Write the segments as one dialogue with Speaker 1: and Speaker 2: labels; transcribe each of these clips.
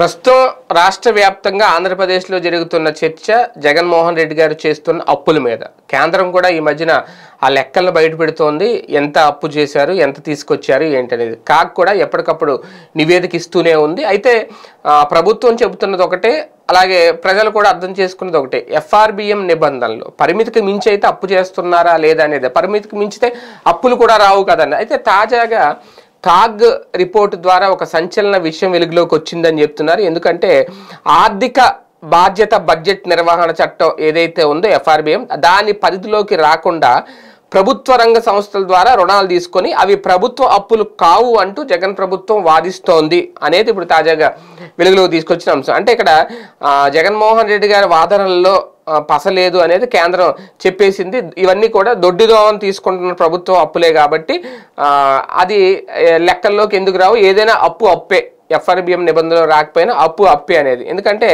Speaker 1: ప్రస్తుతం రాష్ట్ర వ్యాప్తంగా ఆంధ్రప్రదేశ్లో జరుగుతున్న చర్చ జగన్మోహన్ రెడ్డి గారు చేస్తున్న అప్పుల మీద కేంద్రం కూడా ఈ మధ్యన ఆ లెక్కలను బయటపెడుతోంది ఎంత అప్పు చేశారు ఎంత తీసుకొచ్చారు ఏంటనేది కాక్ కూడా ఎప్పటికప్పుడు నివేదిక ఇస్తూనే ఉంది అయితే ప్రభుత్వం చెబుతున్నది ఒకటే అలాగే ప్రజలు కూడా అర్థం చేసుకున్నది ఒకటే ఎఫ్ఆర్బిఎం నిబంధనలు పరిమితికి మించి అయితే అప్పు చేస్తున్నారా లేదా అనేది పరిమితికి మించితే అప్పులు కూడా రావు కదండి అయితే తాజాగా కాగ్ రిపోర్ట్ ద్వారా ఒక సంచలన విషయం వెలుగులోకి వచ్చిందని చెప్తున్నారు ఎందుకంటే ఆర్థిక బాధ్యత బడ్జెట్ నిర్వహణ చట్టం ఏదైతే ఉందో ఎఫ్ఆర్బిఎం దాని పరిధిలోకి రాకుండా ప్రభుత్వ రంగ సంస్థల ద్వారా రుణాలు తీసుకొని అవి ప్రభుత్వ అప్పులు కావు అంటూ జగన్ ప్రభుత్వం వాదిస్తోంది అనేది ఇప్పుడు తాజాగా వెలుగులోకి తీసుకొచ్చిన అంశం అంటే ఇక్కడ జగన్మోహన్ రెడ్డి గారి వాదనల్లో పసలేదు అనేది కేంద్రం చెప్పేసింది ఇవన్నీ కూడా దొడ్డి దోహం తీసుకుంటున్న ప్రభుత్వం అప్పులే కాబట్టి అది లెక్కల్లోకి ఎందుకు రావు ఏదైనా అప్పు అప్పే ఎఫ్ఆర్బిఎం నిబంధనలు రాకపోయినా అప్పు అప్పే అనేది ఎందుకంటే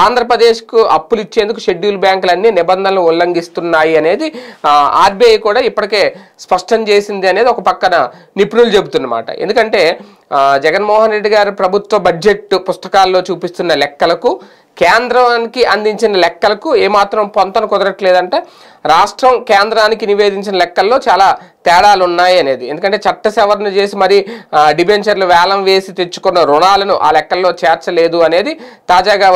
Speaker 1: ఆంధ్రప్రదేశ్కు అప్పులు ఇచ్చేందుకు షెడ్యూల్ బ్యాంకులన్నీ నిబంధనలు ఉల్లంఘిస్తున్నాయి అనేది ఆర్బీఐ కూడా ఇప్పటికే స్పష్టం చేసింది అనేది ఒక పక్కన నిపుణులు చెబుతున్నమాట ఎందుకంటే జగన్మోహన్ రెడ్డి గారు ప్రభుత్వ బడ్జెట్ పుస్తకాల్లో చూపిస్తున్న లెక్కలకు కేంద్రానికి అందించిన లెక్కలకు ఏమాత్రం పొంతన కుదరట్లేదంటే రాష్ట్రం కేంద్రానికి నివేదించిన లెక్కల్లో చాలా తేడాలు ఉన్నాయి అనేది ఎందుకంటే చట్ట సవరణ చేసి మరి డిబెంచర్లు వేలం వేసి తెచ్చుకున్న రుణాలను ఆ లెక్కల్లో చేర్చలేదు అనేది తాజాగా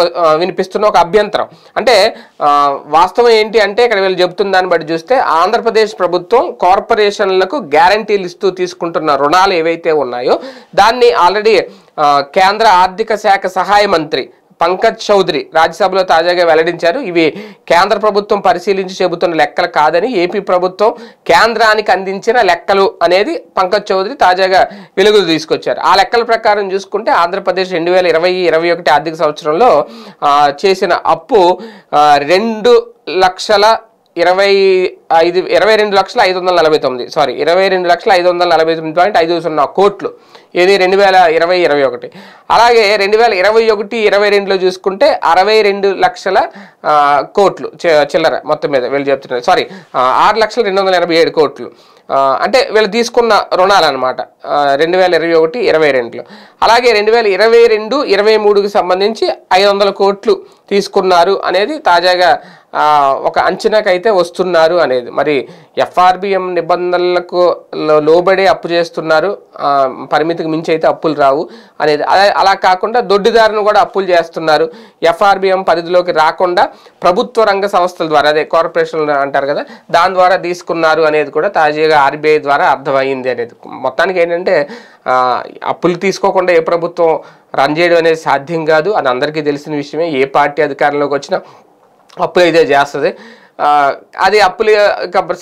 Speaker 1: వినిపిస్తున్న ఒక అభ్యంతరం అంటే వాస్తవం ఏంటి అంటే ఇక్కడ వీళ్ళు చెబుతున్న దాన్ని బట్టి చూస్తే ఆంధ్రప్రదేశ్ ప్రభుత్వం కార్పొరేషన్లకు గ్యారంటీలు ఇస్తూ తీసుకుంటున్న రుణాలు ఏవైతే ఉన్నాయో దాన్ని ఆల్రెడీ కేంద్ర ఆర్థిక శాఖ సహాయ మంత్రి పంకజ్ చౌదరి రాజ్యసభలో తాజాగా వెల్లడించారు ఇవి కేంద్ర ప్రభుత్వం పరిశీలించి చెబుతున్న లెక్కలు కాదని ఏపీ ప్రభుత్వం కేంద్రానికి అందించిన లెక్కలు అనేది పంకజ్ చౌదరి తాజాగా వెలుగులు తీసుకొచ్చారు ఆ లెక్కల ప్రకారం చూసుకుంటే ఆంధ్రప్రదేశ్ రెండు వేల ఇరవై ఇరవై ఒకటి ఆర్థిక సంవత్సరంలో చేసిన అప్పు రెండు లక్షల ఇరవై ఐదు ఇరవై రెండు లక్షల ఐదు వందల నలభై తొమ్మిది సారీ ఇరవై రెండు లక్షల ఐదు వందల నలభై తొమ్మిది పాయింట్ ఐదు సున్నా కోట్లు ఇది రెండు వేల ఇరవై ఇరవై ఒకటి అలాగే రెండు వేల ఇరవై ఒకటి ఇరవై రెండులో చూసుకుంటే అరవై రెండు లక్షల కోట్లు చిల్లర మొత్తం మీద వీళ్ళు చెప్తున్నారు సారీ ఆరు లక్షల రెండు వందల ఎనభై ఏడు కోట్లు అంటే వీళ్ళు తీసుకున్న రుణాలన్నమాట రెండు వేల ఇరవై ఒకటి ఇరవై రెండులో అలాగే రెండు వేల ఇరవై రెండు ఇరవై మూడుకి సంబంధించి ఐదు వందల కోట్లు తీసుకున్నారు అనేది తాజాగా ఒక అంచనాకైతే వస్తున్నారు అనేది మరి ఎఫ్ఆర్బిఎం నిబంధనలకు లోబడే అప్పు చేస్తున్నారు పరిమితికి మించి అయితే అప్పులు రావు అనేది అలా కాకుండా దొడ్డిదారును కూడా అప్పులు చేస్తున్నారు ఎఫ్ఆర్బిఎం పరిధిలోకి రాకుండా ప్రభుత్వ రంగ సంస్థల ద్వారా అదే కార్పొరేషన్ అంటారు కదా దాని ద్వారా తీసుకున్నారు అనేది కూడా తాజాగా ఆర్బీఐ ద్వారా అర్థమైంది అనేది మొత్తానికి ఏంటంటే అప్పులు తీసుకోకుండా ఏ ప్రభుత్వం రన్ చేయడం అనేది సాధ్యం కాదు అది అందరికీ తెలిసిన విషయమే ఏ పార్టీ అధికారంలోకి వచ్చినా అప్పులు అయితే చేస్తుంది అది అప్పులు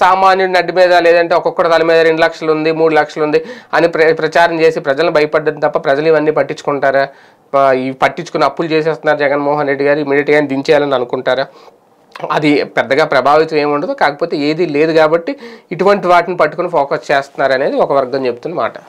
Speaker 1: సామాన్యుడి నడ్డి మీద లేదంటే ఒక్కొక్కటి తల మీద రెండు లక్షలు ఉంది మూడు లక్షలు ఉంది అని ప్రచారం చేసి ప్రజలను భయపడ్డం తప్ప ప్రజలు ఇవన్నీ పట్టించుకుంటారా ఈ పట్టించుకుని అప్పులు చేసేస్తున్నారు జగన్మోహన్ రెడ్డి గారు ఇమీడియట్గా దించేయాలని అనుకుంటారా అది పెద్దగా ప్రభావితం ఏముండదు కాకపోతే ఏది లేదు కాబట్టి ఇటువంటి వాటిని పట్టుకుని ఫోకస్ చేస్తున్నారు అనేది ఒక వర్గం చెప్తున్నమాట